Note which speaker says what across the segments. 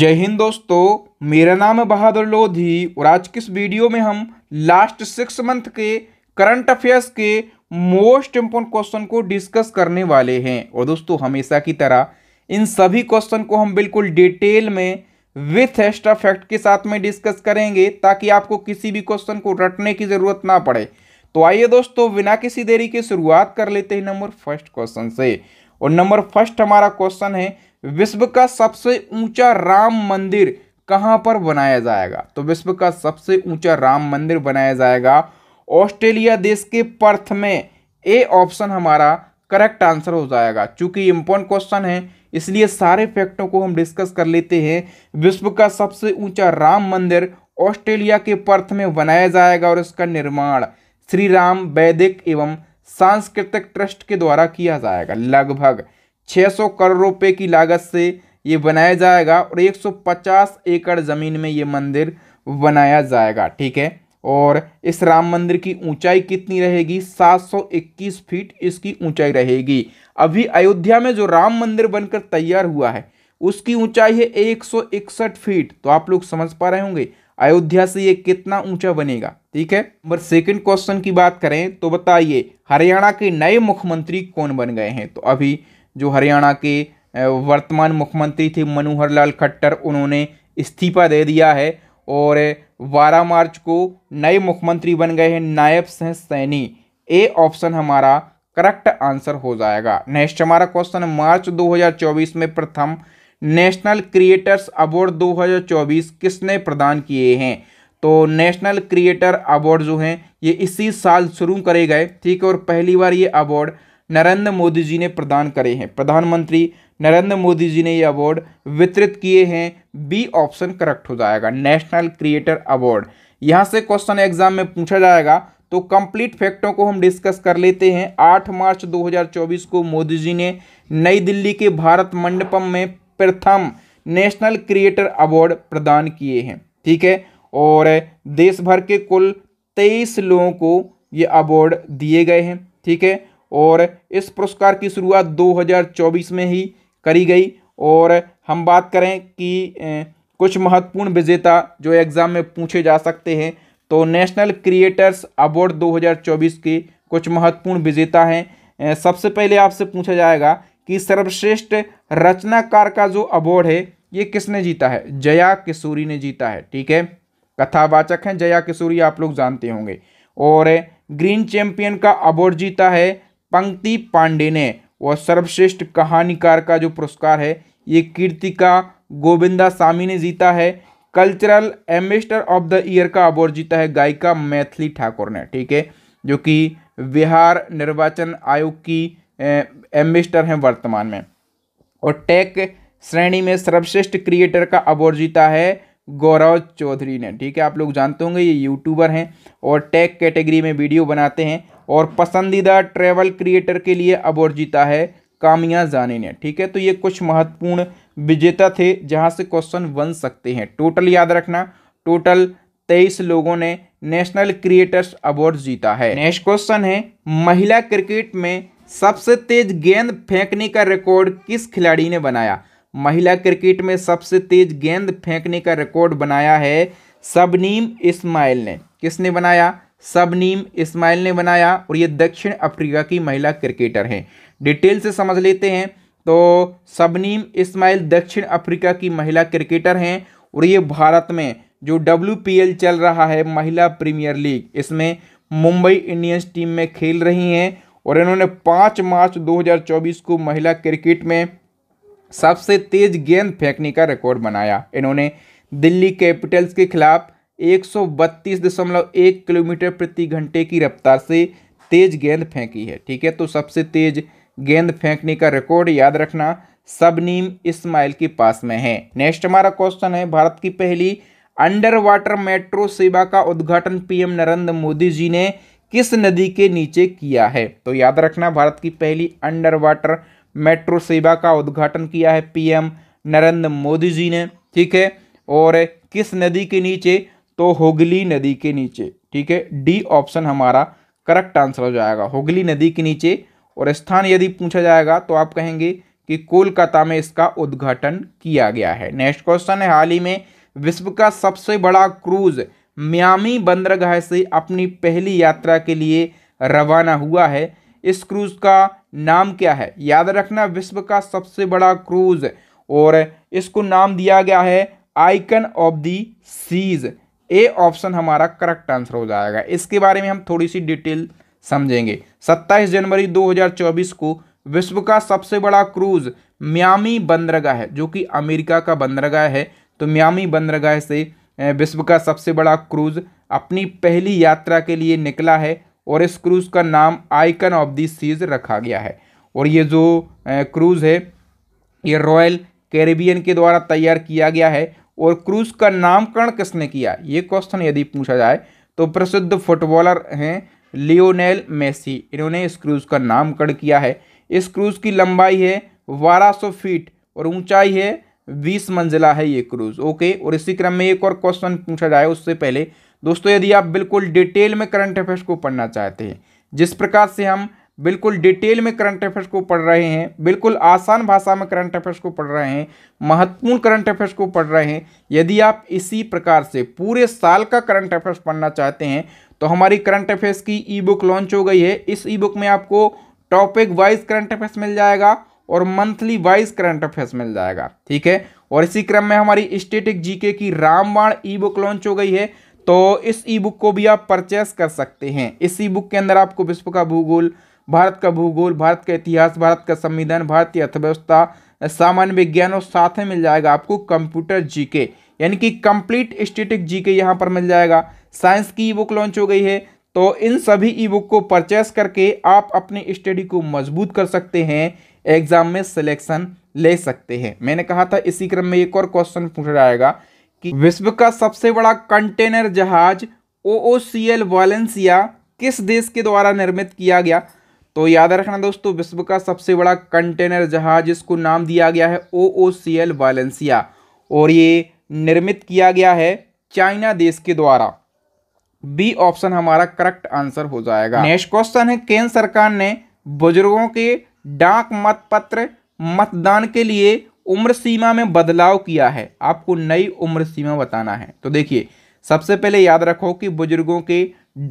Speaker 1: जय हिंद दोस्तों मेरा नाम है बहादुर लोधी और आज किस इस वीडियो में हम लास्ट सिक्स मंथ के करंट अफेयर्स के मोस्ट इम्पोर्टेंट क्वेश्चन को डिस्कस करने वाले हैं और दोस्तों हमेशा की तरह इन सभी क्वेश्चन को हम बिल्कुल डिटेल में विथ एक्स्ट्रा फैक्ट के साथ में डिस्कस करेंगे ताकि आपको किसी भी क्वेश्चन को रटने की ज़रूरत ना पड़े तो आइए दोस्तों बिना किसी देरी के शुरुआत कर लेते हैं नंबर फर्स्ट क्वेश्चन से और नंबर फर्स्ट हमारा क्वेश्चन है विश्व का सबसे ऊंचा राम मंदिर कहाँ पर बनाया जाएगा तो विश्व का सबसे ऊंचा राम मंदिर बनाया जाएगा ऑस्ट्रेलिया देश के पर्थ में ए ऑप्शन हमारा करेक्ट आंसर हो जाएगा चूंकि इंपॉर्टेंट क्वेश्चन है इसलिए सारे फैक्टों को हम डिस्कस कर लेते हैं विश्व का सबसे ऊंचा राम मंदिर ऑस्ट्रेलिया के पर्थ में बनाया जाएगा और इसका निर्माण श्री राम वैदिक एवं सांस्कृतिक ट्रस्ट के द्वारा किया जाएगा लगभग 600 करोड़ रुपए की लागत से ये बनाया जाएगा और 150 एकड़ ज़मीन में ये मंदिर बनाया जाएगा ठीक है और इस राम मंदिर की ऊंचाई कितनी रहेगी 721 फीट इसकी ऊंचाई रहेगी अभी अयोध्या में जो राम मंदिर बनकर तैयार हुआ है उसकी ऊंचाई है एक फीट तो आप लोग समझ पा रहे होंगे अयोध्या से ये कितना ऊंचा बनेगा ठीक है नंबर सेकंड क्वेश्चन की बात करें तो बताइए हरियाणा के नए मुख्यमंत्री कौन बन गए हैं तो अभी जो हरियाणा के वर्तमान मुख्यमंत्री थे मनोहर लाल खट्टर उन्होंने इस्तीफा दे दिया है और 12 मार्च को नए मुख्यमंत्री बन गए हैं नायब सिंह सैनी ए ऑप्शन हमारा करेक्ट आंसर हो जाएगा नेक्स्ट हमारा क्वेश्चन मार्च 2024 में प्रथम नेशनल क्रिएटर्स अवार्ड 2024 किसने प्रदान किए हैं तो नेशनल क्रिएटर अवार्ड जो हैं ये इसी साल शुरू करे गए ठीक है और पहली बार ये अवार्ड नरेंद्र मोदी जी ने प्रदान करे हैं प्रधानमंत्री नरेंद्र मोदी जी ने ये अवार्ड वितरित किए हैं बी ऑप्शन करेक्ट हो जाएगा नेशनल क्रिएटर अवार्ड यहाँ से क्वेश्चन एग्जाम में पूछा जाएगा तो कंप्लीट फैक्टों को हम डिस्कस कर लेते हैं 8 मार्च 2024 को मोदी जी ने नई दिल्ली के भारत मंडपम में प्रथम नेशनल क्रिएटर अवार्ड प्रदान किए हैं ठीक है और देश भर के कुल तेईस लोगों को ये अवार्ड दिए गए हैं ठीक है और इस पुरस्कार की शुरुआत 2024 में ही करी गई और हम बात करें कि कुछ महत्वपूर्ण विजेता जो एग्ज़ाम में पूछे जा सकते हैं तो नेशनल क्रिएटर्स अवार्ड 2024 के कुछ महत्वपूर्ण विजेता हैं सबसे पहले आपसे पूछा जाएगा कि सर्वश्रेष्ठ रचनाकार का जो अवार्ड है ये किसने जीता है जया किशोरी ने जीता है ठीक है कथावाचक हैं जया किशोरी आप लोग जानते होंगे और ग्रीन चैम्पियन का अवार्ड जीता है पंक्ति पांडे ने वह सर्वश्रेष्ठ कहानीकार का जो पुरस्कार है ये कीर्तिका गोविंदा सामी ने जीता है cultural ambassador of the year का अवार्ड जीता है गायिका मैथिली ठाकुर ने ठीक है जो कि बिहार निर्वाचन आयोग की एम्बेसडर हैं वर्तमान में और टेक श्रेणी में सर्वश्रेष्ठ क्रिएटर का अवार्ड जीता है गौरव चौधरी ने ठीक है आप लोग जानते होंगे ये यूट्यूबर हैं और टेक कैटेगरी में वीडियो बनाते हैं और पसंदीदा ट्रेवल क्रिएटर के लिए अवार्ड जीता है कामिया जाने ने ठीक है तो ये कुछ महत्वपूर्ण विजेता थे जहाँ से क्वेश्चन बन सकते हैं टोटल याद रखना टोटल तेईस लोगों ने नेशनल क्रिएटर्स अवार्ड जीता है नेक्स्ट क्वेश्चन है महिला क्रिकेट में सबसे तेज गेंद फेंकने का रिकॉर्ड किस खिलाड़ी ने बनाया महिला क्रिकेट में सबसे तेज गेंद फेंकने का रिकॉर्ड बनाया है सबनीम इस्माइल ने किसने बनाया सबनीम इस्माइल ने बनाया और ये दक्षिण अफ्रीका की महिला क्रिकेटर हैं डिटेल से समझ लेते हैं तो सबनीम इस्माइल दक्षिण अफ्रीका की महिला क्रिकेटर हैं और ये भारत में जो डब्ल्यू चल रहा है महिला प्रीमियर लीग इसमें मुंबई इंडियंस टीम में खेल रही हैं और इन्होंने पाँच मार्च 2024 को महिला क्रिकेट में सबसे तेज गेंद फेंकने का रिकॉर्ड बनाया इन्होंने दिल्ली कैपिटल्स के खिलाफ एक सौ बत्तीस दशमलव एक किलोमीटर प्रति घंटे की रफ्तार से तेज गेंद फेंकी है ठीक है तो सबसे तेज गेंद फेंकने का रिकॉर्ड याद रखना सबनीम इस्माइल के पास में है नेक्स्ट हमारा क्वेश्चन है भारत की पहली अंडर वाटर मेट्रो सेवा का उद्घाटन पीएम नरेंद्र मोदी जी ने किस नदी के नीचे किया है तो याद रखना भारत की पहली अंडर वाटर मेट्रो सेवा का उद्घाटन किया है पीएम नरेंद्र मोदी जी ने ठीक है और किस नदी के नीचे तो होगली नदी के नीचे ठीक है डी ऑप्शन हमारा करेक्ट आंसर हो जाएगा होगली नदी के नीचे और स्थान यदि पूछा जाएगा तो आप कहेंगे कि कोलकाता में इसका उद्घाटन किया गया है नेक्स्ट क्वेश्चन है हाल ही में विश्व का सबसे बड़ा क्रूज म्यामी बंदरगाह से अपनी पहली यात्रा के लिए रवाना हुआ है इस क्रूज का नाम क्या है याद रखना विश्व का सबसे बड़ा क्रूज और इसको नाम दिया गया है icon of the seas A option हमारा करेक्ट आंसर हो जाएगा इसके बारे में हम थोड़ी सी डिटेल समझेंगे 27 जनवरी 2024 को विश्व का सबसे बड़ा क्रूज म्यामी बंदरगाह है जो कि अमेरिका का बंदरगाह है तो म्यामी बंदरगाह से विश्व का सबसे बड़ा क्रूज अपनी पहली यात्रा के लिए निकला है और इस क्रूज़ का नाम आइकन ऑफ दी सीज रखा गया है और ये जो क्रूज़ है ये रॉयल कैरेबियन के द्वारा तैयार किया गया है और क्रूज का नामकरण किसने किया ये क्वेश्चन यदि पूछा जाए तो प्रसिद्ध फुटबॉलर हैं लियोनेल मेसी इन्होंने इस क्रूज का नामकरण किया है इस क्रूज की लंबाई है बारह सौ फीट और ऊंचाई है बीस मंजिला है ये क्रूज ओके और इसी क्रम में एक और क्वेश्चन पूछा जाए उससे पहले दोस्तों यदि आप बिल्कुल डिटेल में करंट अफेयर्स को पढ़ना चाहते हैं जिस प्रकार से हम बिल्कुल डिटेल में करंट अफेयर्स को पढ़ रहे हैं बिल्कुल आसान भाषा में करंट अफेयर्स को पढ़ रहे हैं महत्वपूर्ण करंट अफेयर्स को पढ़ रहे हैं यदि आप इसी प्रकार से पूरे साल का करंट अफेयर्स पढ़ना चाहते हैं तो हमारी करंट अफेयर्स की ई बुक लॉन्च हो गई है इस ई बुक में आपको टॉपिक वाइज करंट अफेयर्स मिल जाएगा और मंथली वाइज करंट अफेयर्स मिल जाएगा ठीक है और इसी क्रम में हमारी स्टेटिक जीके की रामबाण ई बुक लॉन्च हो गई है तो इस ई बुक को भी आप परचेस कर सकते हैं इस ई बुक के अंदर आपको विश्व का भूगोल भारत का भूगोल भारत का इतिहास भारत का संविधान भारतीय अर्थव्यवस्था सामान्य विज्ञान और साथ में मिल जाएगा आपको कंप्यूटर जीके यानी कि कंप्लीट स्टेटिक जीके यहाँ पर मिल जाएगा साइंस की ई बुक लॉन्च हो गई है तो इन सभी ई बुक को परचेस करके आप अपनी स्टडी को मजबूत कर सकते हैं एग्जाम में सिलेक्शन ले सकते हैं मैंने कहा था इसी क्रम में एक और क्वेश्चन पूछा जाएगा कि विश्व का सबसे बड़ा कंटेनर जहाज ओ वालेंसिया किस देश के द्वारा निर्मित किया गया तो याद रखना दोस्तों विश्व का सबसे बड़ा कंटेनर जहाज इसको नाम दिया गया है ओ ओ सी एल वालेंसिया और ये निर्मित किया गया है चाइना देश के द्वारा बी ऑप्शन हमारा करेक्ट आंसर हो जाएगा नेक्स्ट क्वेश्चन है केंद्र सरकार ने बुजुर्गों के डाक मतपत्र मतदान के लिए उम्र सीमा में बदलाव किया है आपको नई उम्र सीमा बताना है तो देखिए सबसे पहले याद रखो कि बुजुर्गों के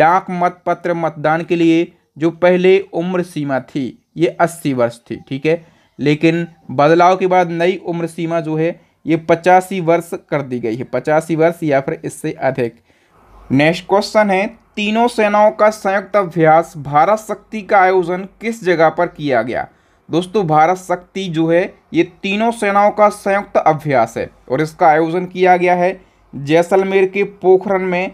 Speaker 1: डाक मतपत्र मतदान के लिए जो पहले उम्र सीमा थी ये अस्सी वर्ष थी ठीक है लेकिन बदलाव के बाद नई उम्र सीमा जो है ये पचासी वर्ष कर दी गई है पचासी वर्ष या फिर इससे अधिक नेक्स्ट क्वेश्चन है तीनों सेनाओं का संयुक्त अभ्यास भारत शक्ति का आयोजन किस जगह पर किया गया दोस्तों भारत शक्ति जो है ये तीनों सेनाओं का संयुक्त अभ्यास है और इसका आयोजन किया गया है जैसलमेर के पोखरण में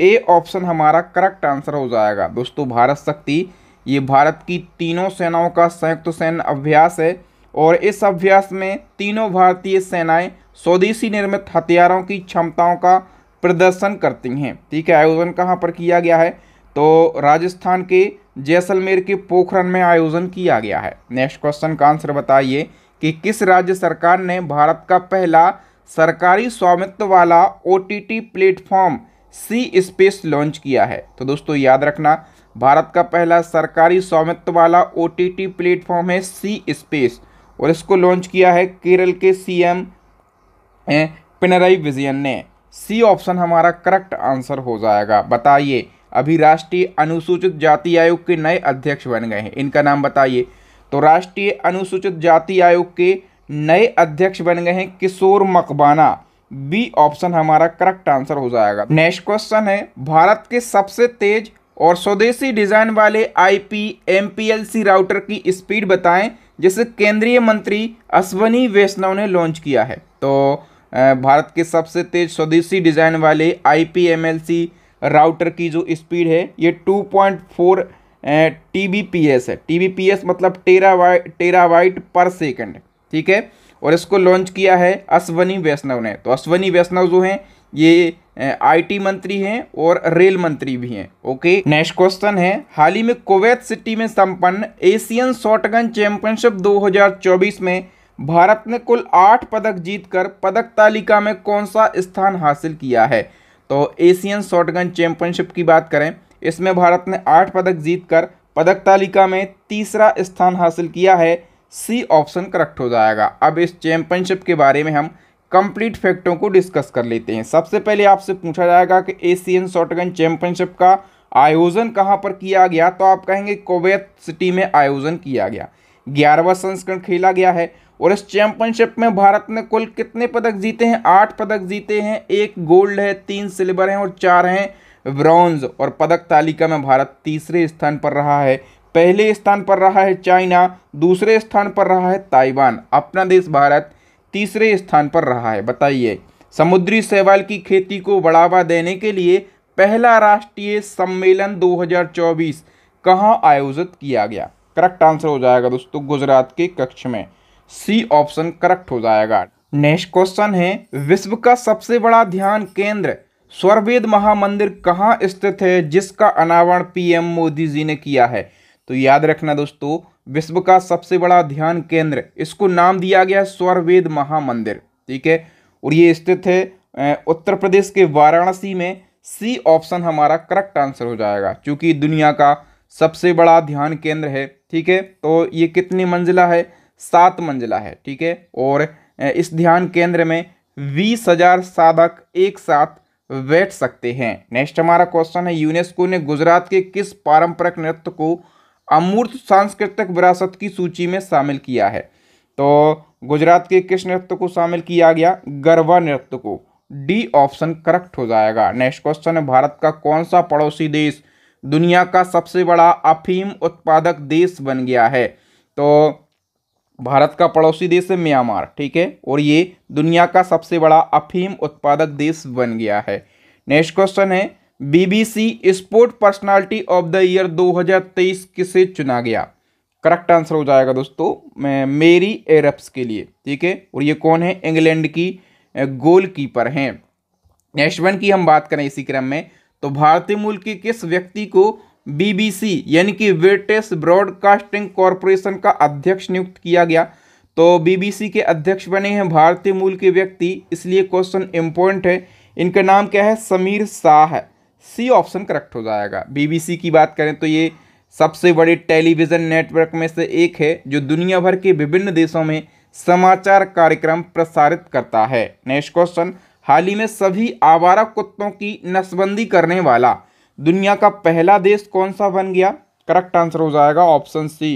Speaker 1: ए ऑप्शन हमारा करेक्ट आंसर हो जाएगा दोस्तों भारत शक्ति ये भारत की तीनों सेनाओं का संयुक्त सैन्य अभ्यास है और इस अभ्यास में तीनों भारतीय सेनाएं स्वदेशी निर्मित हथियारों की क्षमताओं का प्रदर्शन करती हैं ठीक है आयोजन कहाँ पर किया गया है तो राजस्थान के जैसलमेर के पोखरण में आयोजन किया गया है नेक्स्ट क्वेश्चन का आंसर बताइए कि किस राज्य सरकार ने भारत का पहला सरकारी स्वामित्व वाला O T platform C space launch किया है तो दोस्तों याद रखना भारत का पहला सरकारी स्वामित्व वाला ओ प्लेटफॉर्म है सी स्पेस और इसको लॉन्च किया है केरल के सी एम पिनराई विजयन ने सी ऑप्शन हमारा करेक्ट आंसर हो जाएगा बताइए अभी राष्ट्रीय अनुसूचित जाति आयोग के नए अध्यक्ष बन गए हैं इनका नाम बताइए तो राष्ट्रीय अनुसूचित जाति आयोग के नए अध्यक्ष बन गए हैं किशोर मकबाना बी ऑप्शन हमारा करेक्ट आंसर हो जाएगा नेक्स्ट क्वेश्चन है भारत के सबसे तेज और स्वदेशी डिजाइन वाले आईपी एमपीएलसी राउटर की स्पीड बताएं जिसे केंद्रीय मंत्री अश्वनी वैष्णव ने लॉन्च किया है तो भारत के सबसे तेज स्वदेशी डिजाइन वाले आईपीएमएलसी राउटर की जो स्पीड है ये two point four T B P S है टी पी एस मतलब terabyte terabyte per second ठीक है और इसको लॉन्च किया है अश्वनी वैष्णव ने तो अश्वनी वैष्णव जो हैं ये आईटी मंत्री हैं और रेल मंत्री भी हैं ओके नेक्स्ट क्वेश्चन है हाल ही में कुवैत सिटी में संपन्न एशियन शॉटगन चैंपियनशिप 2024 में भारत ने कुल आठ पदक जीतकर पदक तालिका में कौन सा स्थान हासिल किया है तो एशियन शॉटगन चैंपियनशिप की बात करें इसमें भारत ने आठ पदक जीतकर पदक तालिका में तीसरा स्थान हासिल किया है सी ऑप्शन करेक्ट हो जाएगा अब इस चैंपियनशिप के बारे में हम कंप्लीट फैक्टों को डिस्कस कर लेते हैं सबसे पहले आपसे पूछा जाएगा कि एशियन शॉटगन चैंपियनशिप का आयोजन कहाँ पर किया गया तो आप कहेंगे कोवैत सिटी में आयोजन किया गया ग्यारहवा संस्करण खेला गया है और इस चैंपियनशिप में भारत ने कुल कितने पदक जीते हैं आठ पदक जीते हैं एक गोल्ड है तीन सिल्वर हैं और चार हैं ब्रॉन्ज और पदक तालिका में भारत तीसरे स्थान पर रहा है पहले स्थान पर रहा है चाइना दूसरे स्थान पर रहा है ताइवान अपना देश भारत तीसरे स्थान पर रहा है बताइए समुद्री शैवाल की खेती को बढ़ावा देने के लिए पहला राष्ट्रीय सम्मेलन 2024 कहाँ आयोजित किया गया करेक्ट आंसर हो जाएगा दोस्तों गुजरात के कक्ष में सी ऑप्शन करेक्ट हो जाएगा नेक्स्ट क्वेश्चन है विश्व का सबसे बड़ा ध्यान केंद्र स्वर्वेद महामंदिर कहाँ स्थित है जिसका अनावरण पीएम मोदी जी ने किया है तो याद रखना दोस्तों विश्व का सबसे बड़ा ध्यान केंद्र इसको नाम दिया गया स्वरवेद महामंदिर ठीक है और ये स्थित है उत्तर प्रदेश के वाराणसी में सी ऑप्शन हमारा करेक्ट आंसर हो जाएगा क्योंकि दुनिया का सबसे बड़ा ध्यान केंद्र है ठीक है तो ये कितनी मंजिला है सात मंजिला है ठीक है और इस ध्यान केंद्र में बीस हजार साधक एक साथ बैठ सकते हैं नेक्स्ट हमारा क्वेश्चन है यूनेस्को ने गुजरात के किस पारंपरिक नृत्य को अमूर्त सांस्कृतिक विरासत की सूची में शामिल किया है तो गुजरात के किस नृत्य को शामिल किया गया गरबा नृत्य को डी ऑप्शन करेक्ट हो जाएगा नेक्स्ट क्वेश्चन है भारत का कौन सा पड़ोसी देश दुनिया का सबसे बड़ा अफीम उत्पादक देश बन गया है तो भारत का पड़ोसी देश है म्यांमार ठीक है और ये दुनिया का सबसे बड़ा अफीम उत्पादक देश बन गया है नेक्स्ट क्वेश्चन है BBC sport personality of the year 2023 किसे चुना गया करेक्ट आंसर हो जाएगा दोस्तों मेरी एरप्स के लिए ठीक है और ये कौन है इंग्लैंड की गोलकीपर हैं नेक्स्ट वन की हम बात करें इसी क्रम में तो भारतीय मूल के किस व्यक्ति को बीबीसी यानी कि ब्रिटिश ब्रॉडकास्टिंग कॉरपोरेशन का अध्यक्ष नियुक्त किया गया तो बीबीसी के अध्यक्ष बने हैं भारतीय मूल के व्यक्ति इसलिए क्वेश्चन इंपॉर्टेंट है इनका नाम क्या है समीर शाह है सी ऑप्शन करेक्ट हो जाएगा बीबीसी की बात करें तो ये सबसे बड़े टेलीविज़न नेटवर्क में से एक है जो दुनिया भर के विभिन्न देशों में समाचार कार्यक्रम प्रसारित करता है नेक्स्ट क्वेश्चन हाल ही में सभी आवारा कुत्तों की नसबंदी करने वाला दुनिया का पहला देश कौन सा बन गया करेक्ट आंसर हो जाएगा option C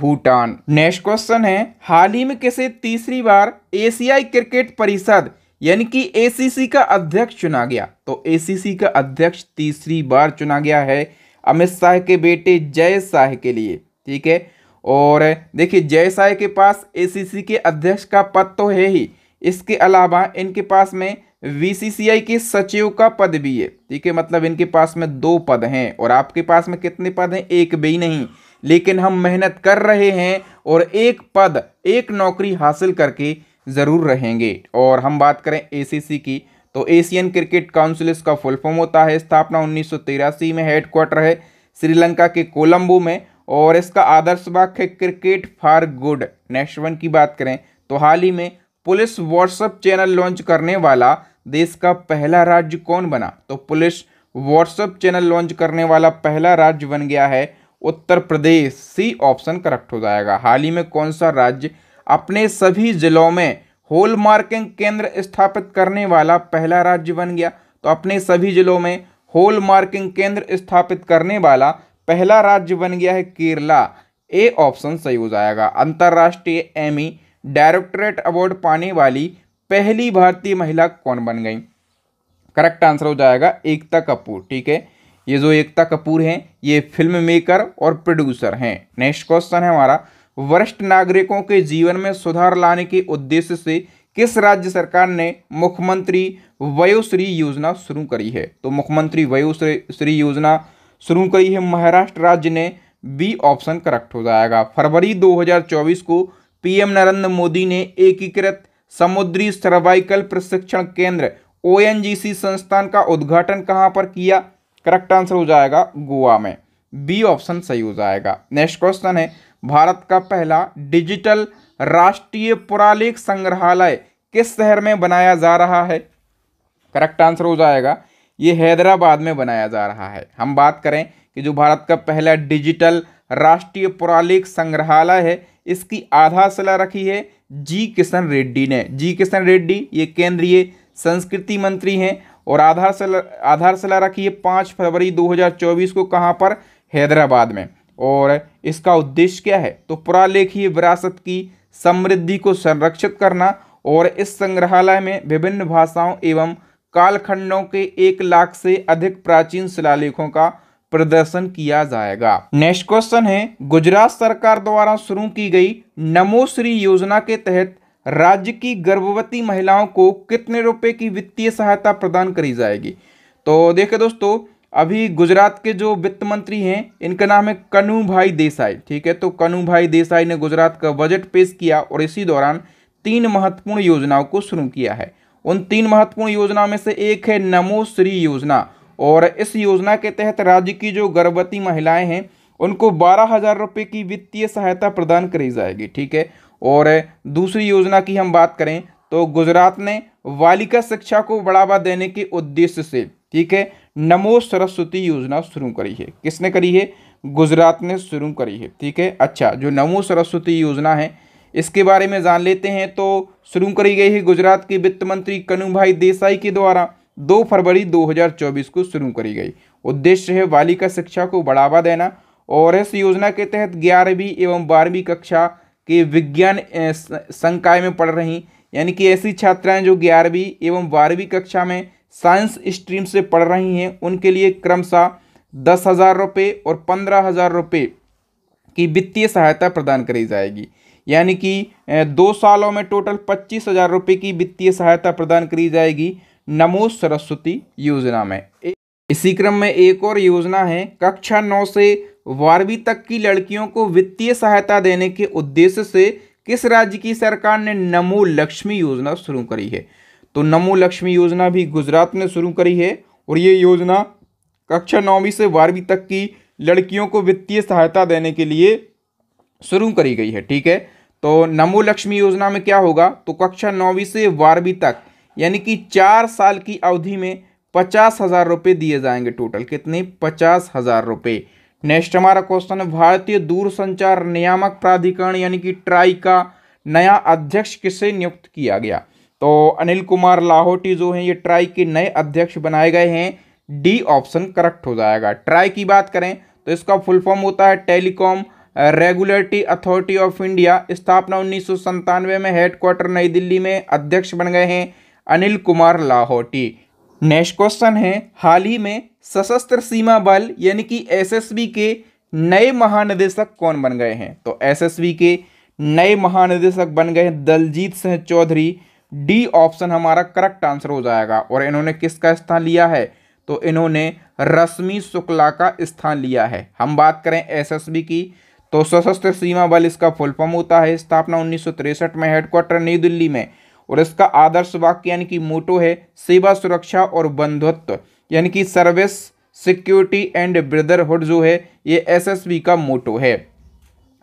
Speaker 1: Bhutan next question है हाल ही में किसे तीसरी बार एशियाई क्रिकेट परिषद यानी कि एसीसी का अध्यक्ष चुना गया तो एसीसी का अध्यक्ष तीसरी बार चुना गया है अमित शाह के बेटे जय शाह के लिए ठीक है और देखिए जय शाह के पास एसीसी के अध्यक्ष का पद तो है ही इसके अलावा इनके पास में वीसीसीआई के सचिव का पद भी है ठीक है मतलब इनके पास में दो पद हैं और आपके पास में कितने पद हैं एक भी नहीं लेकिन हम मेहनत कर रहे हैं और एक पद एक नौकरी हासिल करके ज़रूर रहेंगे और हम बात करें एसीसी की तो एशियन क्रिकेट काउंसिल इसका फुल फॉर्म होता है स्थापना उन्नीस में हेडक्वार्टर है श्रीलंका के कोलंबो में और इसका आदर्श वाक्य cricket for good next one की बात करें तो हाल ही में पुलिस व्हाट्सएप चैनल लॉन्च करने वाला देश का पहला राज्य कौन बना तो पुलिस व्हाट्सएप चैनल लॉन्च करने वाला पहला राज्य बन गया है उत्तर प्रदेश सी ऑप्शन करेक्ट हो जाएगा हाल ही में कौन सा राज्य अपने सभी जिलों में होल मार्किंग केंद्र स्थापित करने वाला पहला राज्य बन गया तो अपने सभी जिलों में होल मार्किंग केंद्र स्थापित करने वाला पहला राज्य बन गया है केरला ए ऑप्शन सही हो जाएगा अंतर्राष्ट्रीय एमी डायरेक्टरेट अवार्ड पाने वाली पहली भारतीय महिला कौन बन गई करेक्ट आंसर हो जाएगा एकता कपूर ठीक है ये जो एकता कपूर हैं ये फिल्म मेकर और प्रोड्यूसर हैं नेक्स्ट क्वेश्चन है हमारा वरिष्ठ नागरिकों के जीवन में सुधार लाने के उद्देश्य से किस राज्य सरकार ने मुख्यमंत्री वयोश्री योजना शुरू करी है तो मुख्यमंत्री वयोश्री योजना शुरू करी है महाराष्ट्र राज्य ने बी ऑप्शन करेक्ट हो जाएगा फरवरी 2024 को पीएम नरेंद्र मोदी ने एकीकृत समुद्री सर्वाइकल प्रशिक्षण केंद्र ओएनजीसी संस्थान का उद्घाटन कहाँ पर किया करेक्ट आंसर हो जाएगा गोवा में बी ऑप्शन सही हो जाएगा नेक्स्ट क्वेश्चन है भारत का पहला डिजिटल राष्ट्रीय पुरालेख संग्रहालय किस शहर में बनाया जा रहा है करेक्ट आंसर हो जाएगा ये हैदराबाद में बनाया जा रहा है हम बात करें कि जो भारत का पहला डिजिटल राष्ट्रीय पुरालेख संग्रहालय है इसकी आधारशिला रखी है जी किशन रेड्डी ने जी किशन रेड्डी ये केंद्रीय संस्कृति मंत्री हैं और आधारशिला आधारशिला रखी है पाँच फरवरी 2024 को कहाँ पर हैदराबाद में और इसका उद्देश्य क्या है तो पुरालेखीय विरासत की समृद्धि को संरक्षित करना और इस संग्रहालय में विभिन्न भाषाओं एवं कालखंडों के एक लाख से अधिक प्राचीन शिलालेखों का प्रदर्शन किया जाएगा नेक्स्ट क्वेश्चन है गुजरात सरकार द्वारा शुरू की गई नमोश्री योजना के तहत राज्य की गर्भवती महिलाओं को कितने रुपए की वित्तीय सहायता प्रदान करी जाएगी तो देखे दोस्तों अभी गुजरात के जो वित्त मंत्री हैं इनका नाम है कनू भाई देसाई ठीक है तो कनू भाई देसाई ने गुजरात का बजट पेश किया और इसी दौरान तीन महत्वपूर्ण योजनाओं को शुरू किया है उन तीन महत्वपूर्ण योजनाओं में से एक है नमो श्री योजना और इस योजना के तहत राज्य की जो गर्भवती महिलाएं हैं उनको बारह हज़ार रुपये की वित्तीय सहायता प्रदान करी जाएगी ठीक है और दूसरी योजना की हम बात करें तो गुजरात ने बालिका शिक्षा को बढ़ावा देने के उद्देश्य से ठीक है नमो सरस्वती योजना शुरू करी है किसने करी है गुजरात ने शुरू करी है ठीक है अच्छा जो नमो सरस्वती योजना है इसके बारे में जान लेते हैं तो शुरू करी गई है गुजरात के वित्त मंत्री कनुभाई देसाई के द्वारा दो फरवरी 2024 को शुरू करी गई उद्देश्य है बालिका शिक्षा को बढ़ावा देना और इस योजना के तहत ग्यारहवीं एवं बारहवीं कक्षा के विज्ञान संकाय में पढ़ रही यानी कि ऐसी छात्राएं जो ग्यारहवीं एवं बारहवीं कक्षा में साइंस स्ट्रीम से पढ़ रही हैं उनके लिए क्रमशः दस हज़ार रुपये और पंद्रह हज़ार रुपये की वित्तीय सहायता प्रदान करी जाएगी यानी कि दो सालों में टोटल पच्चीस हज़ार रुपये की वित्तीय सहायता प्रदान करी जाएगी नमो सरस्वती योजना में इसी क्रम में एक और योजना है कक्षा नौ से बारहवीं तक की लड़कियों को वित्तीय सहायता देने के उद्देश्य से किस राज्य की सरकार ने नमो लक्ष्मी योजना शुरू करी है तो नमो लक्ष्मी योजना भी गुजरात ने शुरू करी है और ये योजना कक्षा नौवीं से बारहवीं तक की लड़कियों को वित्तीय सहायता देने के लिए शुरू करी गई है ठीक है तो नमो लक्ष्मी योजना में क्या होगा तो कक्षा नौवीं से बारहवीं तक यानी कि चार साल की अवधि में पचास हज़ार रुपये दिए जाएंगे टोटल कितने पचास हज़ार रुपये नेक्स्ट हमारा क्वेश्चन है भारतीय दूरसंचार नियामक प्राधिकरण यानी कि ट्राई का नया अध्यक्ष किसे नियुक्त किया गया तो अनिल कुमार लाहौटी जो हैं ये ट्राई के नए अध्यक्ष बनाए गए हैं डी ऑप्शन करेक्ट हो जाएगा ट्राई की बात करें तो इसका फुल फॉर्म होता है telecom regulatory authority of India स्थापना उन्नीस में हेडक्वार्टर नई दिल्ली में अध्यक्ष बन गए हैं अनिल कुमार लाहौटी नेक्स्ट क्वेश्चन है हाल ही में सशस्त्र सीमा बल यानी कि एसएसबी के नए महानिदेशक कौन बन गए हैं तो एसएसबी के नए महानिदेशक बन गए हैं दलजीत सिंह चौधरी डी ऑप्शन हमारा करेक्ट आंसर हो जाएगा और इन्होंने किसका स्थान लिया है तो इन्होंने रश्मि शुक्ला का स्थान लिया है हम बात करें एसएसबी की तो सशस्त्र सीमा बल इसका फुल फॉर्म होता है स्थापना उन्नीस में हेडक्वार्टर नई दिल्ली में और इसका आदर्श वाक्य यानी कि मोटो है सेवा सुरक्षा और बंधुत्व यानी कि सर्विस सिक्योरिटी एंड ब्रदरहुड जो है ये एसएसबी का मोटो है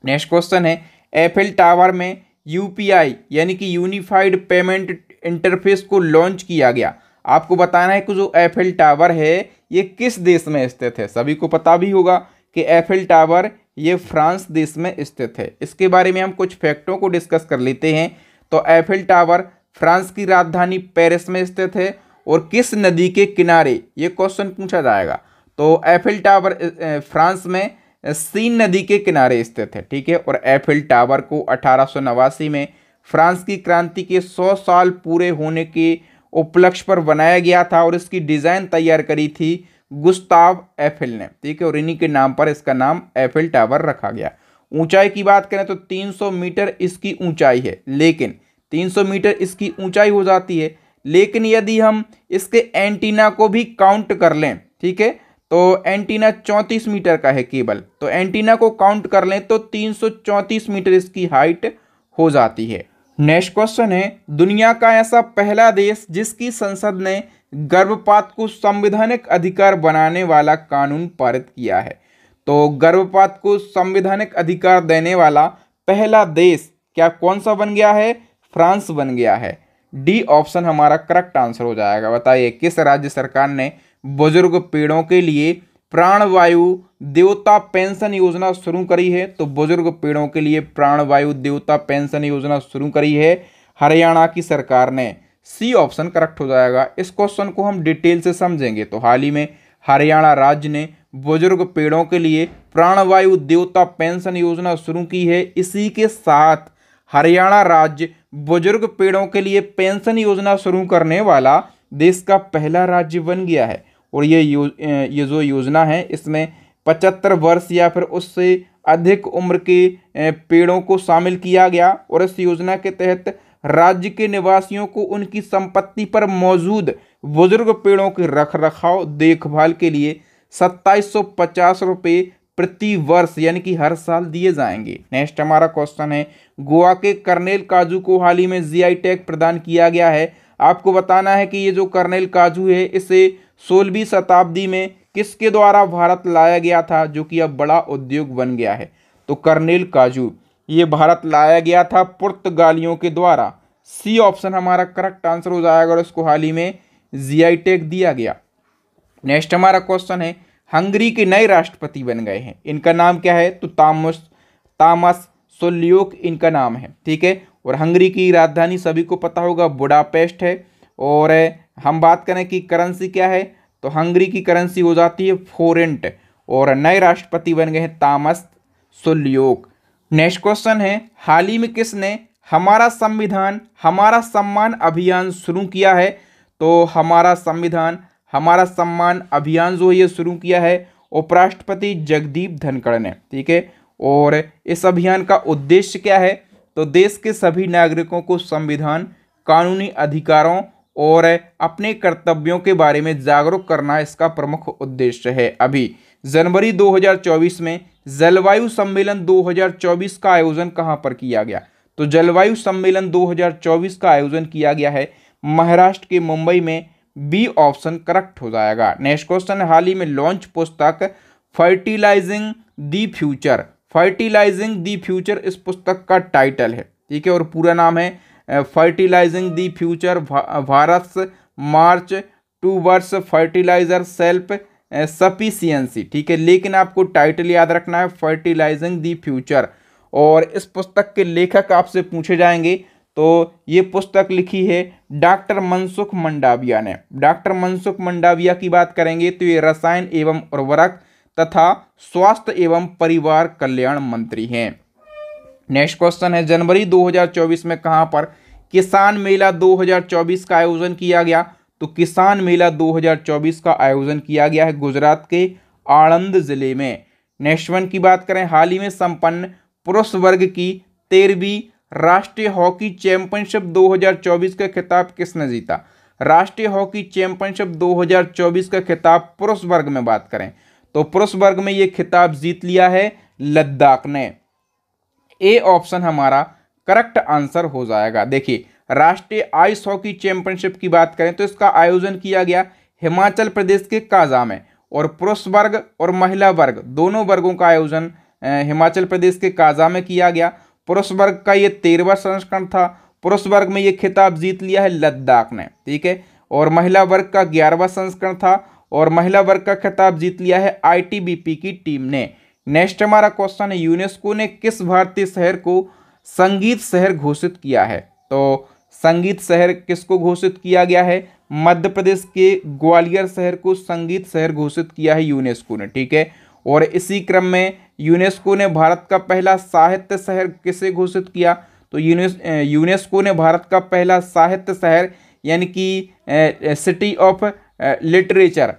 Speaker 1: नेक्स्ट क्वेश्चन है एफिल टावर में यूपीआई यानी कि यूनिफाइड पेमेंट इंटरफेस को लॉन्च किया गया आपको बताना है कि जो एफिल टावर है ये किस देश में स्थित है सभी को पता भी होगा कि एफिल टावर ये फ्रांस देश में स्थित है इसके बारे में हम कुछ फैक्टों को डिस्कस कर लेते हैं तो एफिल टावर फ्रांस की राजधानी पेरिस में स्थित है और किस नदी के किनारे ये क्वेश्चन पूछा जाएगा तो एफिल टावर फ्रांस में सीन नदी के किनारे स्थित है ठीक है और एफिल टावर को अठारह में फ्रांस की क्रांति के 100 साल पूरे होने के उपलक्ष्य पर बनाया गया था और इसकी डिज़ाइन तैयार करी थी गुस्ताव एफिल ने ठीक है और इन्हीं के नाम पर इसका नाम एफिल टावर रखा गया ऊंचाई की बात करें तो 300 मीटर इसकी ऊंचाई है लेकिन 300 मीटर इसकी ऊंचाई हो जाती है लेकिन यदि हम इसके एंटीना को भी काउंट कर लें ठीक है तो एंटीना 34 मीटर का है केबल तो एंटीना को काउंट कर लें तो 334 मीटर इसकी हाइट हो जाती है नेक्स्ट क्वेश्चन है दुनिया का ऐसा पहला देश जिसकी संसद ने गर्भपात को संवैधानिक अधिकार बनाने वाला कानून पारित किया है तो गर्भपात को संवैधानिक अधिकार देने वाला पहला देश क्या कौन सा बन गया है फ्रांस बन गया है डी ऑप्शन हमारा करेक्ट आंसर हो जाएगा बताइए किस राज्य सरकार ने बुजुर्ग पेड़ों के लिए प्राणवायु देवता पेंशन योजना शुरू करी है तो बुजुर्ग पेड़ों के लिए प्राणवायु देवता पेंशन योजना शुरू करी है हरियाणा की सरकार ने सी ऑप्शन करेक्ट हो जाएगा इस क्वेश्चन को हम डिटेल से समझेंगे तो हाल ही में हरियाणा राज्य ने बुजुर्ग पेड़ों के लिए प्राणवायु देवता पेंशन योजना शुरू की है इसी के साथ हरियाणा राज्य बुजुर्ग पेड़ों के लिए पेंशन योजना शुरू करने वाला देश का पहला राज्य बन गया है और ये यो, ये जो योजना है इसमें पचहत्तर वर्ष या फिर उससे अधिक उम्र के पेड़ों को शामिल किया गया और इस योजना के तहत राज्य के निवासियों को उनकी संपत्ति पर मौजूद बुजुर्ग पेड़ों के रख रखाव देखभाल के लिए सत्ताईस सौ पचास रुपये प्रति वर्ष यानी कि हर साल दिए जाएंगे नेक्स्ट हमारा क्वेश्चन है गोवा के करनेल काजू को हाल ही में जीआई टैग प्रदान किया गया है आपको बताना है कि ये जो करनेल काजू है इसे सोलहवीं शताब्दी में किसके द्वारा भारत लाया गया था जो कि अब बड़ा उद्योग बन गया है तो कर्नेल काजू ये भारत लाया गया था पुर्तगालियों के द्वारा सी ऑप्शन हमारा करेक्ट आंसर हो जाएगा और इसको हाल ही में जी टेक दिया गया नेक्स्ट हमारा क्वेश्चन है हंगरी के नए राष्ट्रपति बन गए हैं इनका नाम क्या है तो तामस तामस सोल्योक इनका नाम है ठीक है और हंगरी की राजधानी सभी को पता होगा बुडापेस्ट है और हम बात करें कि करेंसी क्या है तो हंगरी की करेंसी हो जाती है फोरेंट और नए राष्ट्रपति बन गए हैं तामस सुल्योक नेक्स्ट क्वेश्चन है हाल ही में किसने हमारा संविधान हमारा सम्मान अभियान शुरू किया है तो हमारा संविधान हमारा सम्मान अभियान जो ये शुरू किया है उपराष्ट्रपति जगदीप धनखड़ ने ठीक है और इस अभियान का उद्देश्य क्या है तो देश के सभी नागरिकों को संविधान कानूनी अधिकारों और अपने कर्तव्यों के बारे में जागरूक करना इसका प्रमुख उद्देश्य है अभी जनवरी 2024 में जलवायु सम्मेलन 2024 का आयोजन कहाँ पर किया गया तो जलवायु सम्मेलन 2024 का आयोजन किया गया है महाराष्ट्र के मुंबई में बी ऑप्शन करेक्ट हो जाएगा नेक्स्ट क्वेश्चन हाल ही में लॉन्च पुस्तक fertilising the future fertilising the future इस पुस्तक का टाइटल है ठीक है और पूरा नाम है fertilising the future Bharat march towards fertiliser self sufficiency ठीक है लेकिन आपको टाइटल याद रखना है फर्टिलाइजिंग दी फ्यूचर और इस पुस्तक के लेखक आपसे पूछे जाएंगे तो ये पुस्तक लिखी है डॉक्टर मनसुख मंडाविया ने डॉक्टर मनसुख मंडाविया की बात करेंगे तो ये रसायन एवं उर्वरक तथा स्वास्थ्य एवं परिवार कल्याण मंत्री हैं नेक्स्ट क्वेश्चन है जनवरी 2024 में कहाँ पर किसान मेला 2024 का आयोजन किया गया तो किसान मेला 2024 का आयोजन किया गया है गुजरात के आणंद जिले में नेक्स्ट वन की बात करें हाल ही में संपन्न पुरुष वर्ग की तेरहवीं राष्ट्रीय हॉकी चैंपियनशिप 2024 का खिताब किसने जीता राष्ट्रीय हॉकी चैंपियनशिप 2024 का खिताब पुरुष वर्ग में बात करें तो पुरुष वर्ग में ये खिताब जीत लिया है लद्दाख ने ए ऑप्शन हमारा करेक्ट आंसर हो जाएगा देखिए राष्ट्रीय आइस हॉकी चैंपियनशिप की बात करें तो इसका आयोजन किया गया हिमाचल प्रदेश के काजा में और पुरुष वर्ग और महिला वर्ग दोनों वर्गों का आयोजन हिमाचल प्रदेश के काजा में किया गया पुरुष वर्ग का ये तेरहवा संस्करण था पुरुष वर्ग में ये खिताब जीत लिया है लद्दाख ने ठीक है और महिला वर्ग का ग्यारहवा संस्करण था और महिला वर्ग का खिताब जीत लिया है आई की टीम ने नेक्स्ट हमारा क्वेश्चन है यूनेस्को ने किस भारतीय शहर को संगीत शहर घोषित किया है तो संगीत शहर किसको घोषित किया गया है मध्य प्रदेश के ग्वालियर शहर को संगीत शहर घोषित किया है यूनेस्को ने ठीक है और इसी क्रम में यूनेस्को ने भारत का पहला साहित्य शहर किसे घोषित किया तो यूनेस्को ने भारत का पहला साहित्य शहर यानी कि सिटी ऑफ लिटरेचर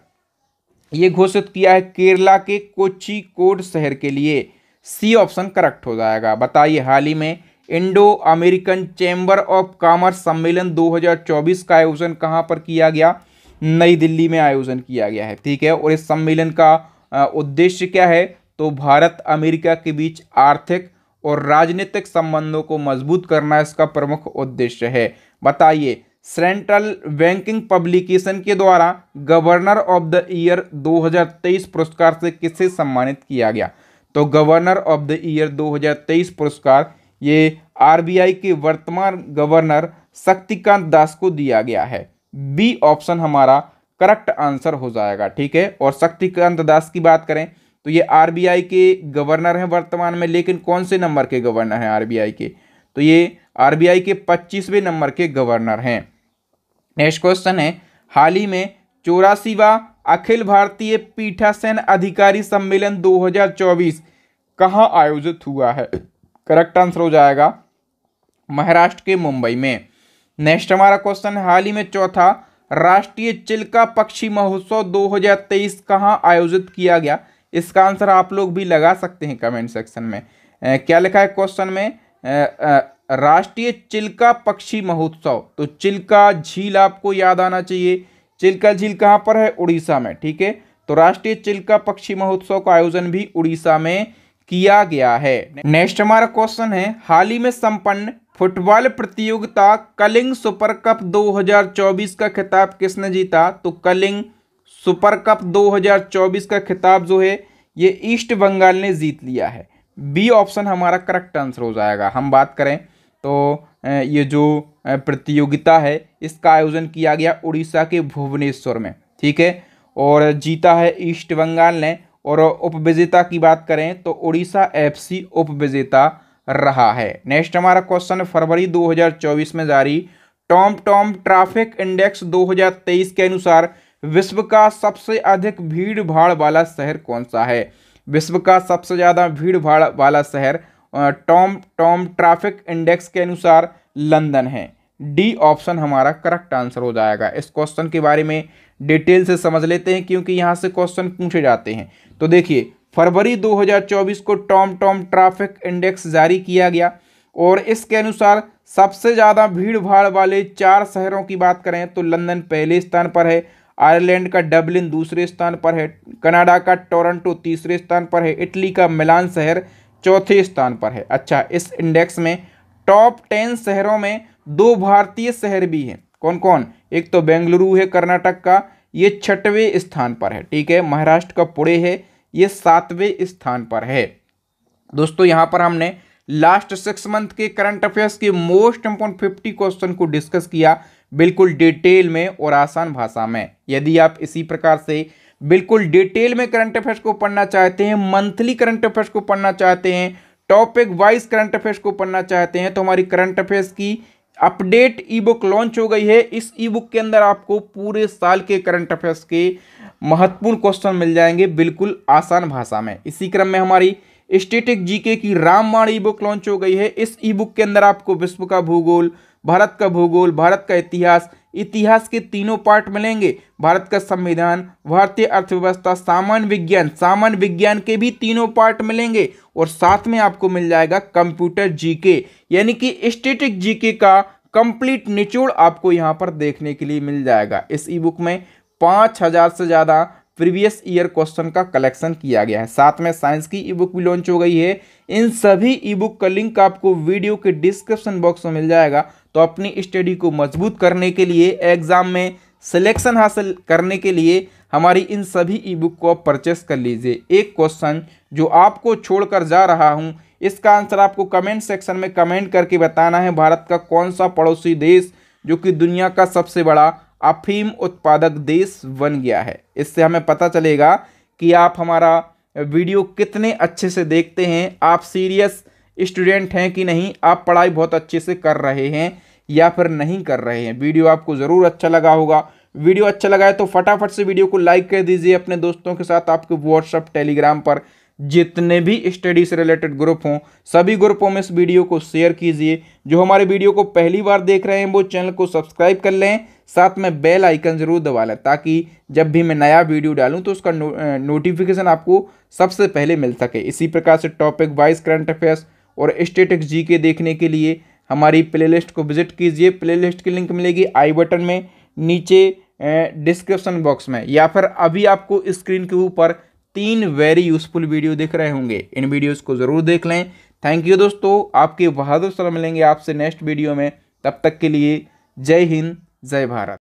Speaker 1: ये घोषित किया है केरला के कोची कोड शहर के लिए सी ऑप्शन करेक्ट हो जाएगा बताइए हाल ही में Indo American chamber of commerce सम्मेलन 2024 का आयोजन कहाँ पर किया गया नई दिल्ली में आयोजन किया गया है ठीक है और इस सम्मेलन का उद्देश्य क्या है तो भारत अमेरिका के बीच आर्थिक और राजनीतिक संबंधों को मजबूत करना इसका प्रमुख उद्देश्य है बताइए सेंट्रल बैंकिंग पब्लिकेशन के द्वारा गवर्नर ऑफ द ईयर 2023 पुरस्कार से किसे सम्मानित किया गया तो गवर्नर ऑफ द ईयर 2023 पुरस्कार ये आरबीआई के वर्तमान गवर्नर शक्तिकांत दास को दिया गया है बी ऑप्शन हमारा करेक्ट आंसर हो जाएगा ठीक है और शक्तिकांत दास की बात करें तो ये आरबीआई के गवर्नर हैं वर्तमान में लेकिन कौन से नंबर के गवर्नर हैं आरबीआई के तो ये आरबीआई के पच्चीसवें नंबर के गवर्नर हैं नेक्स्ट क्वेश्चन है हाल ही में चौरासीवा अखिल भारतीय पीठासन अधिकारी सम्मेलन 2024 कहां आयोजित हुआ है करेक्ट आंसर हो जाएगा महाराष्ट्र के मुंबई में नेक्स्ट हमारा क्वेश्चन हाल ही में चौथा राष्ट्रीय चिल्का पक्षी महोत्सव 2023 कहाँ आयोजित किया गया इसका आंसर आप लोग भी लगा सकते हैं कमेंट सेक्शन में ए, क्या लिखा है क्वेश्चन में ए, ए, राष्ट्रीय चिल्का पक्षी महोत्सव तो चिल्का झील आपको याद आना चाहिए चिल्का झील कहाँ पर है उड़ीसा में ठीक है तो राष्ट्रीय चिल्का पक्षी महोत्सव का आयोजन भी उड़ीसा में किया गया है नेक्स्ट हमारा क्वेश्चन है हाल ही में संपन्न फुटबॉल प्रतियोगिता कलिंग सुपर कप 2024 का खिताब किसने जीता तो कलिंग सुपर कप 2024 का खिताब जो है ये ईस्ट बंगाल ने जीत लिया है बी ऑप्शन हमारा करेक्ट आंसर हो जाएगा हम बात करें तो ये जो प्रतियोगिता है इसका आयोजन किया गया उड़ीसा के भुवनेश्वर में ठीक है और जीता है ईस्ट बंगाल ने और उपविजेता की बात करें तो उड़ीसा एफसी उपविजेता रहा है नेक्स्ट हमारा क्वेश्चन फरवरी 2024 में जारी टॉम टॉम ट्रैफिक इंडेक्स 2023 के अनुसार विश्व का सबसे अधिक भीड़ भाड़ वाला शहर कौन सा है विश्व का सबसे ज़्यादा भीड़ भाड़ वाला शहर टॉम टॉम ट्रैफिक इंडेक्स के अनुसार लंदन है डी ऑप्शन हमारा करेक्ट आंसर हो जाएगा इस क्वेश्चन के बारे में डिटेल से समझ लेते हैं क्योंकि यहाँ से क्वेश्चन पूछे जाते हैं तो देखिए फरवरी 2024 को टॉम टॉम ट्रैफिक इंडेक्स जारी किया गया और इसके अनुसार सबसे ज़्यादा भीड़ भाड़ वाले चार शहरों की बात करें तो लंदन पहले स्थान पर है आयरलैंड का डबलिन दूसरे स्थान पर है कनाडा का टोरंटो तीसरे स्थान पर है इटली का मिलान शहर चौथे स्थान पर है अच्छा इस इंडेक्स में टॉप टेन शहरों में दो भारतीय शहर भी हैं कौन कौन एक तो बेंगलुरु है कर्नाटक का ये छठवें स्थान पर है ठीक है महाराष्ट्र का पुणे है ये सातवें स्थान पर है दोस्तों यहाँ पर हमने लास्ट सिक्स मंथ के करंट अफेयर्स के मोस्ट इम्पोर्टेंट फिफ्टी क्वेश्चन को डिस्कस किया बिल्कुल डिटेल में और आसान भाषा में यदि आप इसी प्रकार से बिल्कुल डिटेल में करंट अफेयर्स को पढ़ना चाहते हैं मंथली करंट अफेयर्स को पढ़ना चाहते हैं टॉपिक वाइज करंट अफेयर्स को पढ़ना चाहते हैं तो हमारी करंट अफेयर्स की अपडेट ई बुक लॉन्च हो गई है इस ई बुक के अंदर आपको पूरे साल के करंट अफेयर्स के महत्वपूर्ण क्वेश्चन मिल जाएंगे बिल्कुल आसान भाषा में इसी क्रम में हमारी स्टेटिक जीके की रामबाण ई बुक लॉन्च हो गई है इस ई बुक के अंदर आपको विश्व का भूगोल भारत का भूगोल भारत का इतिहास इतिहास के तीनों पार्ट मिलेंगे भारत का संविधान भारतीय अर्थव्यवस्था सामान्य विज्ञान सामान्य विज्ञान के भी तीनों पार्ट मिलेंगे और साथ में आपको मिल जाएगा कंप्यूटर जीके यानी कि स्टेटिक जीके का कंप्लीट निचोड़ आपको यहाँ पर देखने के लिए मिल जाएगा इस ई बुक में पाँच हज़ार से ज़्यादा प्रीवियस ईयर क्वेश्चन का कलेक्शन किया गया है साथ में साइंस की ई बुक भी लॉन्च हो गई है इन सभी ई बुक का लिंक आपको वीडियो के डिस्क्रिप्शन बॉक्स में मिल जाएगा तो अपनी स्टडी को मजबूत करने के लिए एग्ज़ाम में सिलेक्शन हासिल करने के लिए हमारी इन सभी ई बुक को आप परचेस कर लीजिए एक क्वेश्चन जो आपको छोड़कर जा रहा हूँ इसका आंसर आपको कमेंट सेक्शन में कमेंट करके बताना है भारत का कौन सा पड़ोसी देश जो कि दुनिया का सबसे बड़ा अफीम उत्पादक देश बन गया है इससे हमें पता चलेगा कि आप हमारा वीडियो कितने अच्छे से देखते हैं आप सीरियस स्टूडेंट हैं कि नहीं आप पढ़ाई बहुत अच्छे से कर रहे हैं या फिर नहीं कर रहे हैं वीडियो आपको ज़रूर अच्छा लगा होगा वीडियो अच्छा लगा है तो फटाफट से वीडियो को लाइक कर दीजिए अपने दोस्तों के साथ आपके व्हाट्सअप टेलीग्राम पर जितने भी स्टडी से रिलेटेड ग्रुप हों सभी ग्रुपों में इस वीडियो को शेयर कीजिए जो हमारे वीडियो को पहली बार देख रहे हैं वो चैनल को सब्सक्राइब कर लें साथ में बेल आइकन ज़रूर दबा लें ताकि जब भी मैं नया वीडियो डालूं तो उसका नो, नोटिफिकेशन आपको सबसे पहले मिल सके इसी प्रकार से टॉपिक वाइज करंट अफेयर्स और स्टेटिक्स जी के देखने के लिए हमारी प्लेलिस्ट को विजिट कीजिए प्लेलिस्ट की लिंक मिलेगी आई बटन में नीचे डिस्क्रिप्शन बॉक्स में या फिर अभी आपको स्क्रीन के ऊपर तीन वेरी यूज़फुल वीडियो देख रहे होंगे इन वीडियोज़ को ज़रूर देख लें थैंक यू दोस्तों आपके बहादुर सर मिलेंगे आपसे नेक्स्ट वीडियो में तब तक के लिए जय हिंद जय भारत